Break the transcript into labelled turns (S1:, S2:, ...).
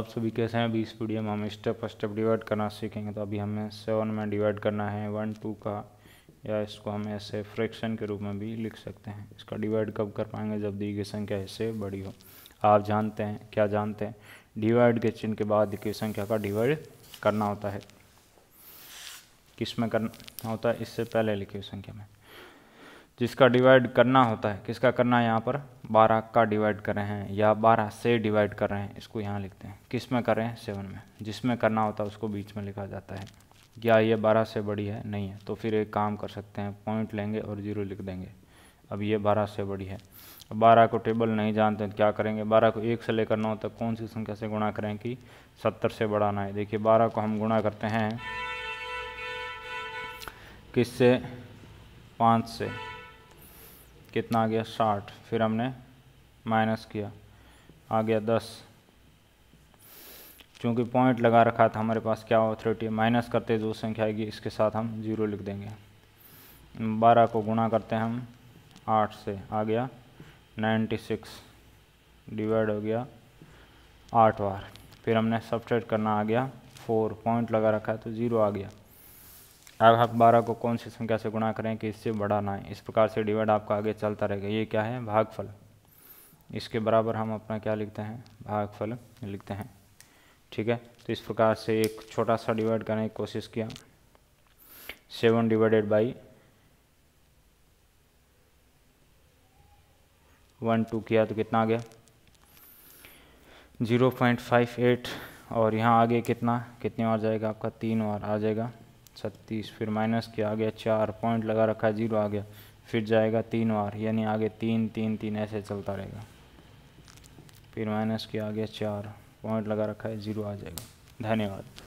S1: आप सभी कैसे हैं अभी इस वीडियो में हम स्टेप बाई स्टेप डिवाइड करना सीखेंगे तो अभी हमें सेवन में डिवाइड करना है वन टू का या इसको हम ऐसे फ्रैक्शन के रूप में भी लिख सकते हैं इसका डिवाइड कब कर पाएंगे जब दी गई संख्या इससे बड़ी हो आप जानते हैं क्या जानते हैं डिवाइड के चिन्ह के बाद दी गई संख्या का डिवाइड करना होता है किस में करना होता है इससे पहले लिखी हुई संख्या में जिसका डिवाइड करना होता है किसका करना है यहाँ पर बारह का डिवाइड कर रहे हैं या बारह से डिवाइड कर रहे हैं इसको यहाँ लिखते हैं किस में कर रहे हैं सेवन में जिसमें करना होता है उसको बीच में लिखा जाता है या ये बारह से बड़ी है नहीं है तो फिर एक काम कर सकते हैं पॉइंट लेंगे और जीरो लिख देंगे अब ये बारह से बड़ी है बारह को टेबल नहीं जानते तो क्या करेंगे बारह को एक से लेकर नौ तक कौन सी संख्या से गुणा करें कि सत्तर से बड़ा ना है देखिए बारह को हम गुणा करते हैं किससे पाँच से कितना आ गया साठ फिर हमने माइनस किया आ गया दस चूँकि पॉइंट लगा रखा था हमारे पास क्या ऑथोरिटी है माइनस करते जो संख्या आएगी इसके साथ हम जीरो लिख देंगे बारह को गुणा करते हैं हम आठ से आ गया नाइन्टी सिक्स डिवाइड हो गया आठ बार फिर हमने सब्सट्रेट करना आ गया फोर पॉइंट लगा रखा है तो ज़ीरो आ गया अब आप बारह को कौन सी संख्या से गुणा करें कि इससे बड़ा ना है इस प्रकार से डिवाइड आपका आगे चलता रहेगा ये क्या है भागफल इसके बराबर हम अपना क्या लिखते हैं भागफल लिखते हैं ठीक है तो इस प्रकार से एक छोटा सा डिवाइड करने की कोशिश किया seven divided by one two किया तो कितना आ गया ज़ीरो पॉइंट फाइव एट और यहाँ आगे कितना कितनी बार जाएगा आपका तीन बार आ जाएगा छत्तीस फिर माइनस किया आ गया चार पॉइंट लगा रखा जीरो आ गया फिर जाएगा तीन बार यानी आगे तीन तीन तीन ऐसे चलता रहेगा फिर माइनस किया आ गया चार पॉइंट लगा रखा है जीरो आ जाएगा धन्यवाद